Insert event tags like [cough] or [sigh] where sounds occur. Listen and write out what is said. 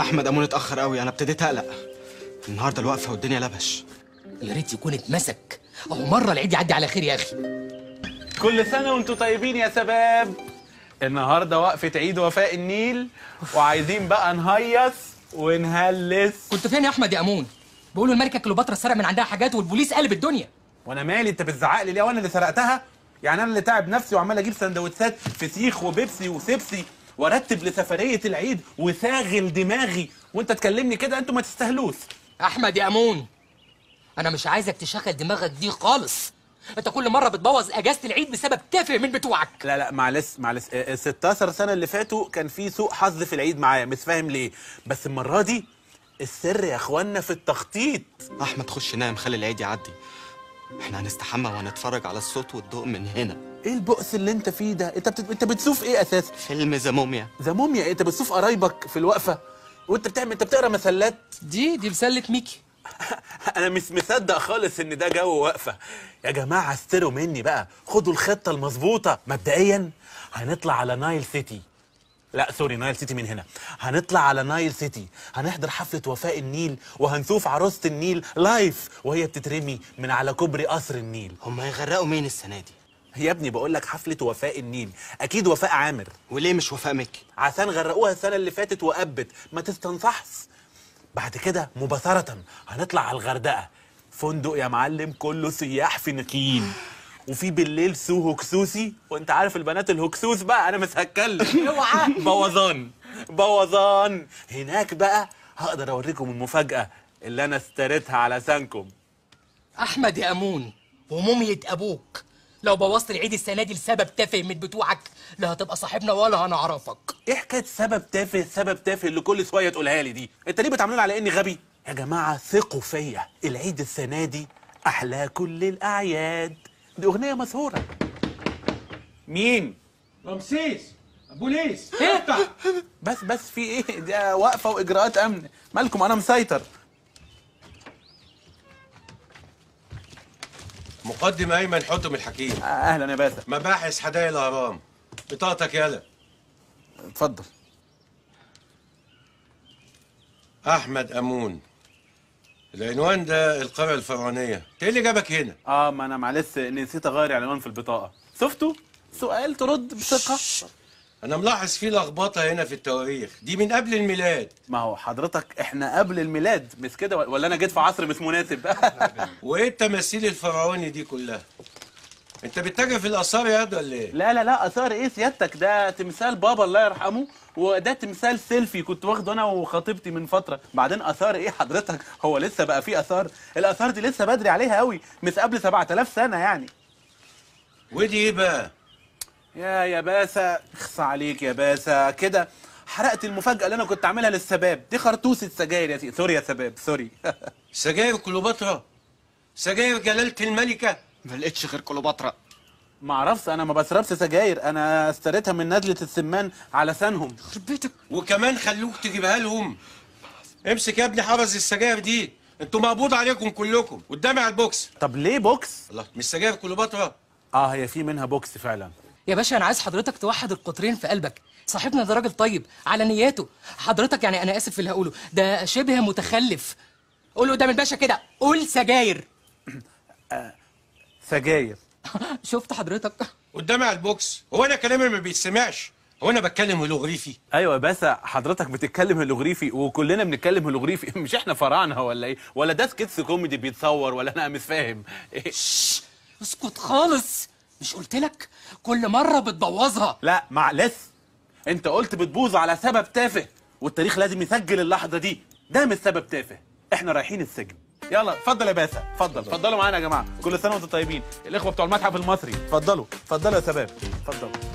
احمد امون اتاخر قوي انا ابتديت اقلق النهارده الوقفه والدنيا لبش يا ريت يكون اتمسك او مره العيد يعدي على خير يا اخي كل سنه وانتم طيبين يا شباب النهارده وقفه عيد وفاء النيل وعايزين بقى نهيص ونهلس كنت فين يا احمد يا امون بيقولوا الملكه كليوباترا سرق من عندها حاجات والبوليس قلب الدنيا وانا مالي انت بتزعق لي ليه وانا اللي سرقتها يعني انا اللي تعب نفسي وعمال اجيب سندوتشات فسيخ وبيبسي وسبسي وارتب لسفريه العيد وثاغل دماغي وانت تكلمني كده انتوا ما تستاهلوش احمد يا امون انا مش عايزك تشغل دماغك دي خالص انت كل مره بتبوظ اجازه العيد بسبب تافه من بتوعك لا لا معلش معلش 16 آه، آه، سنه اللي فاتوا كان في سوء حظ في العيد معايا مش فاهم ليه بس المره دي السر يا اخوانا في التخطيط احمد خش نام خلي العيد يعدي احنا هنستحمى وهنتفرج على الصوت والضوء من هنا ايه البؤس اللي انت فيه ده انت بت... انت بتسوف ايه اساسا فيلم ذا موميا ذا موميا إيه، انت بتسوف قرايبك في الوقفه وانت بتعمل انت بتقرا مسلات دي دي مسله ميكي [laughs] انا مش مصدق خالص ان ده جو وقفه يا جماعه استروا مني بقى خدوا الخطه المظبوطه مبدئيا هنطلع على نايل سيتي لا سوري نايل سيتي من هنا هنطلع على نايل سيتي هنحضر حفله وفاء النيل وهنشوف عروسه النيل لايف وهي بتترمي من على كوبري قصر النيل هم هيغرقوا مين السنه دي يا ابني بقول لك حفله وفاء النيل اكيد وفاء عامر وليه مش وفاء مكي عشان غرقوها السنه اللي فاتت وقبت ما تستنصحش بعد كده مباشره هنطلع على الغردقه فندق يا معلم كله سياح فينيقيين وفي بالليل سو هكسوسي وانت عارف البنات الهكسوس بقى انا مش هتكلم [laughs] اوعى بوظان بوظان هناك بقى هقدر اوريكم المفاجاه اللي انا استريتها على سانكم احمد يا امون وموميه ابوك لو بوظت العيد السنه دي لسبب تافه من بتوعك لا هتبقى صاحبنا ولا هنعرفك ايه حكايه سبب تافه سبب تافه اللي كل شويه تقولها لي دي انت ليه بتعاملني على اني غبي يا جماعه ثقوا فيا العيد السنه دي احلى كل الاعياد دي اغنيه مشهوره مين رمسيس بوليس إيه؟ افتح بس بس في ايه ده واقفه واجراءات امن مالكم انا مسيطر مقدم ايمن حطم الحكيم اهلا يا باسل مباحث حدائق الاهرام بطاقتك يالا اتفضل احمد امون العنوان ده القرية الفرعونية، ايه اللي جابك هنا؟ اه ما انا معلش نسيت اغير العنوان في البطاقة، شفتوا؟ سؤال ترد بثقة انا ملاحظ في لخبطه هنا في التواريخ دي من قبل الميلاد ما هو حضرتك احنا قبل الميلاد مش كده ولا انا جيت في عصر مش مناسب [laughs] وايه التماثيل الفرعوني دي كلها انت بتتاجر في الاثار يا ولا ايه لا لا لا اثار ايه سيادتك ده تمثال بابا الله يرحمه وده تمثال سيلفي كنت واخده انا وخطيبتي من فتره بعدين اثار ايه حضرتك هو لسه بقى فيه اثار الاثار دي لسه بدري عليها قوي مش قبل 7000 سنه يعني ودي ايه بقى يا يا باسة اخصى عليك يا باسة كده حرقت المفاجأة اللي أنا كنت عاملها للسباب دي خرطوسة سجاير يا سي سوري يا سباب سوري [laughs] سجاير كليوباترا سجاير جلالة الملكة ما لقيتش غير كليوباترا ما اعرفش انا ما بشربش سجاير انا اشتريتها من نزله السمان على سنهم خربتك وكمان خلوك تجيبها لهم امسك يا ابني حرز السجاير دي انتوا مقبوض عليكم كلكم قدامي على البوكس طب ليه بوكس الله مش سجاير كليوباترا اه هي في منها بوكس فعلا يا باشا انا عايز حضرتك توحد القطرين في قلبك صاحبنا ده راجل طيب على نياته حضرتك يعني انا اسف في اللي هقوله ده شبه متخلف قول قدام الباشا كده قول سجاير [clears throat] آه، سجاير [laughs] شفت حضرتك قدامي على البوكس هو انا كلامي ما بيتسمعش هو انا بتكلم هيلوغريفي ايوه يا باشا حضرتك بتتكلم هيلوغريفي وكلنا بنتكلم هيلوغريفي [laughs] مش احنا فراعنه ولا ايه ولا ده سكتس كوميدي بيتصور ولا انا مش فاهم [laughs] إيه؟ اسكت خالص مش قلت لك كل مره بتبوظها لا معلش انت قلت بتبوظ على سبب تافه والتاريخ لازم يسجل اللحظه دي ده مش سبب تافه احنا رايحين السجن يلا اتفضل يا باسا اتفضل اتفضلوا معانا يا جماعه كل سنه وانتم طيبين الاخوه بتوع المتحف المصري اتفضلوا اتفضلوا يا شباب اتفضلوا